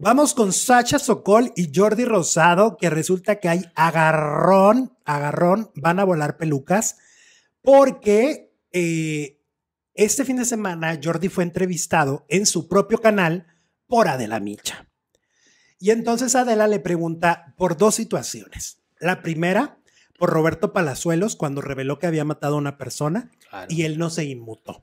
Vamos con Sacha Sokol y Jordi Rosado, que resulta que hay agarrón, agarrón, van a volar pelucas, porque eh, este fin de semana Jordi fue entrevistado en su propio canal por Adela Micha. Y entonces Adela le pregunta por dos situaciones. La primera, por Roberto Palazuelos, cuando reveló que había matado a una persona y él no se inmutó.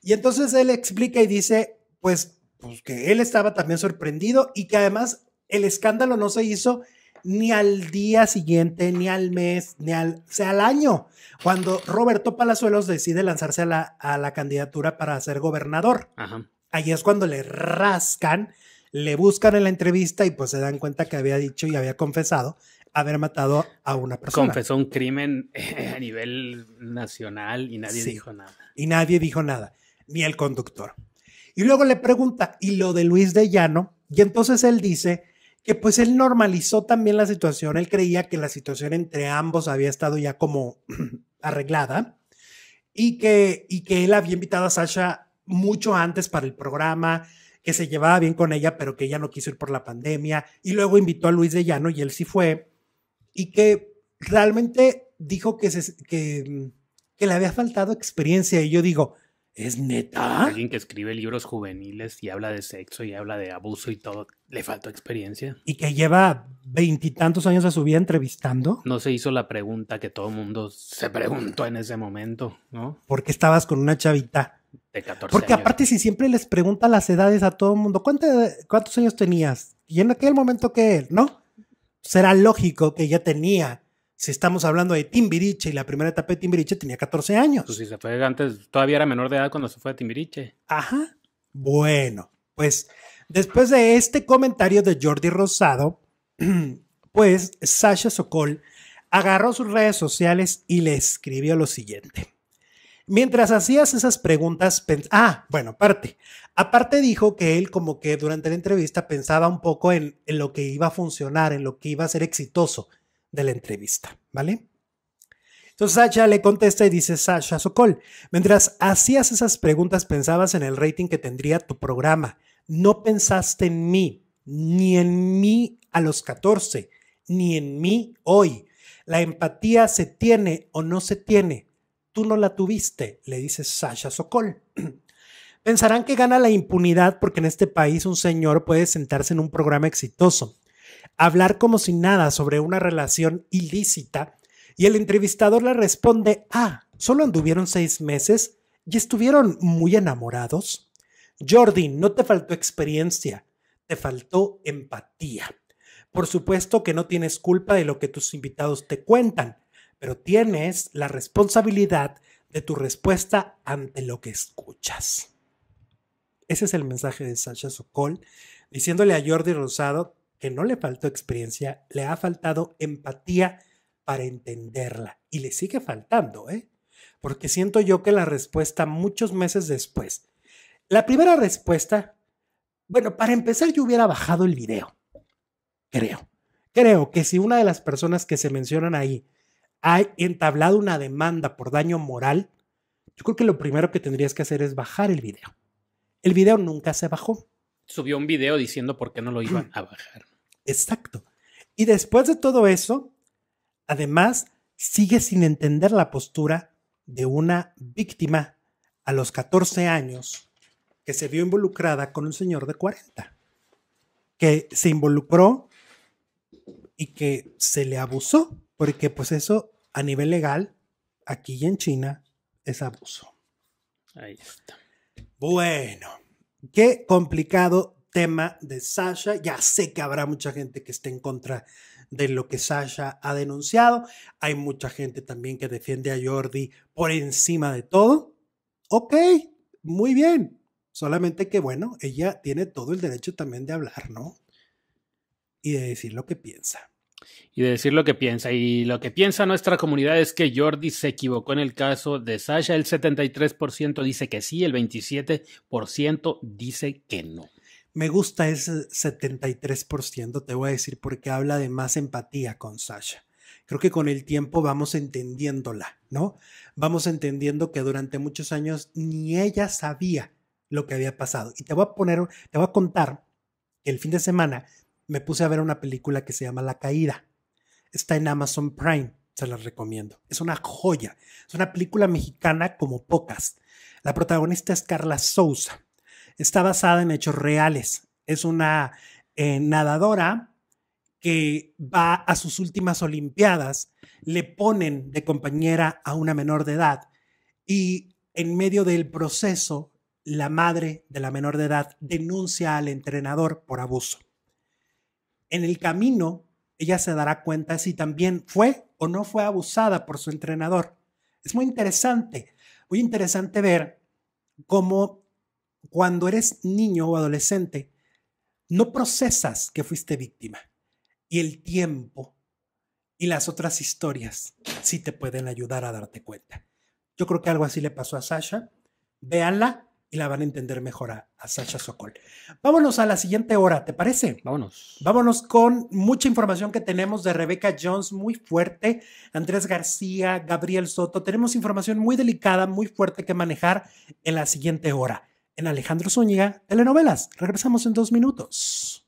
Y entonces él explica y dice, pues pues, que él estaba también sorprendido y que además el escándalo no se hizo ni al día siguiente, ni al mes, ni al, sea, al año, cuando Roberto Palazuelos decide lanzarse a la, candidatura para ser gobernador. Ahí es cuando le rascan, le buscan en la entrevista y pues se dan cuenta que había dicho y había confesado haber matado a una persona. Confesó un crimen a nivel nacional y nadie dijo nada. Y nadie dijo nada, ni el conductor. Y luego le pregunta, ¿y lo de Luis de Llano? Y entonces él dice que pues él normalizó también la situación, él creía que la situación entre ambos había estado ya como arreglada y que, y que él había invitado a Sasha mucho antes para el programa, que se llevaba bien con ella, pero que ella no quiso ir por la pandemia, y luego invitó a Luis de Llano y él sí fue, y que realmente dijo que, se, que, que le había faltado experiencia, y yo digo, ¿Es neta? Pues, alguien que escribe libros juveniles y habla de sexo y habla de abuso y todo, le faltó experiencia. Y que lleva veintitantos años de su vida entrevistando. No se hizo la pregunta que todo mundo se preguntó en ese momento, ¿no? Porque estabas con una chavita? De 14 Porque aparte si siempre les pregunta las edades a todo el mundo, ¿cuántos años tenías? Y en aquel momento que él, ¿no? Será lógico que ya tenía si estamos hablando de Timbiriche y la primera etapa de Timbiriche tenía 14 años. Pues si se fue antes, todavía era menor de edad cuando se fue a Timbiriche. Ajá. Bueno, pues después de este comentario de Jordi Rosado, pues Sasha Sokol agarró sus redes sociales y le escribió lo siguiente. Mientras hacías esas preguntas, ah, bueno, aparte, aparte dijo que él como que durante la entrevista pensaba un poco en, en lo que iba a funcionar, en lo que iba a ser exitoso de la entrevista, ¿vale? Entonces Sasha le contesta y dice Sasha Sokol, mientras hacías esas preguntas pensabas en el rating que tendría tu programa, no pensaste en mí, ni en mí a los 14, ni en mí hoy. La empatía se tiene o no se tiene. Tú no la tuviste, le dice Sasha Sokol. Pensarán que gana la impunidad porque en este país un señor puede sentarse en un programa exitoso hablar como si nada sobre una relación ilícita y el entrevistador le responde, ah, solo anduvieron seis meses y estuvieron muy enamorados. Jordi, no te faltó experiencia, te faltó empatía. Por supuesto que no tienes culpa de lo que tus invitados te cuentan, pero tienes la responsabilidad de tu respuesta ante lo que escuchas. Ese es el mensaje de Sasha Sokol, diciéndole a Jordi Rosado que no le faltó experiencia, le ha faltado empatía para entenderla y le sigue faltando, ¿eh? Porque siento yo que la respuesta muchos meses después, la primera respuesta, bueno, para empezar yo hubiera bajado el video, creo. Creo que si una de las personas que se mencionan ahí ha entablado una demanda por daño moral, yo creo que lo primero que tendrías que hacer es bajar el video. El video nunca se bajó. Subió un video diciendo por qué no lo iban a bajar. Exacto. Y después de todo eso, además, sigue sin entender la postura de una víctima a los 14 años que se vio involucrada con un señor de 40, que se involucró y que se le abusó, porque pues eso a nivel legal, aquí y en China, es abuso. Ahí está. Bueno, qué complicado tema de Sasha. Ya sé que habrá mucha gente que esté en contra de lo que Sasha ha denunciado. Hay mucha gente también que defiende a Jordi por encima de todo. Ok, muy bien. Solamente que, bueno, ella tiene todo el derecho también de hablar, ¿no? Y de decir lo que piensa. Y de decir lo que piensa. Y lo que piensa nuestra comunidad es que Jordi se equivocó en el caso de Sasha. El 73% dice que sí, el 27% dice que no. Me gusta ese 73%, te voy a decir, porque habla de más empatía con Sasha. Creo que con el tiempo vamos entendiéndola, ¿no? Vamos entendiendo que durante muchos años ni ella sabía lo que había pasado. Y te voy a poner, te voy a contar que el fin de semana me puse a ver una película que se llama La Caída. Está en Amazon Prime, se la recomiendo. Es una joya. Es una película mexicana como pocas. La protagonista es Carla Souza está basada en hechos reales. Es una eh, nadadora que va a sus últimas Olimpiadas, le ponen de compañera a una menor de edad y en medio del proceso, la madre de la menor de edad denuncia al entrenador por abuso. En el camino, ella se dará cuenta si también fue o no fue abusada por su entrenador. Es muy interesante, muy interesante ver cómo cuando eres niño o adolescente, no procesas que fuiste víctima. Y el tiempo y las otras historias sí te pueden ayudar a darte cuenta. Yo creo que algo así le pasó a Sasha. Véanla y la van a entender mejor a, Sasha Sokol. Vámonos a la siguiente hora, ¿te parece? Vámonos. Vámonos con mucha información que tenemos de Rebecca Jones, muy fuerte, Andrés García, Gabriel Soto. Tenemos información muy delicada, muy fuerte que manejar en la siguiente hora en Alejandro Zúñiga, Telenovelas. Regresamos en dos minutos.